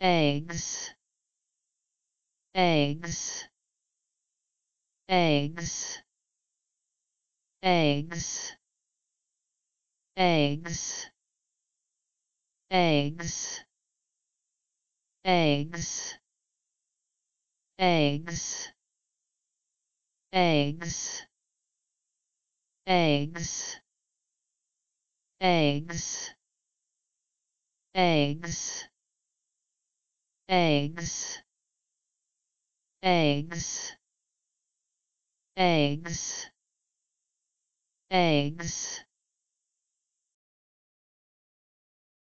eggs eggs eggs eggs eggs eggs eggs eggs eggs eggs eggs eggs eggs eggs eggs eggs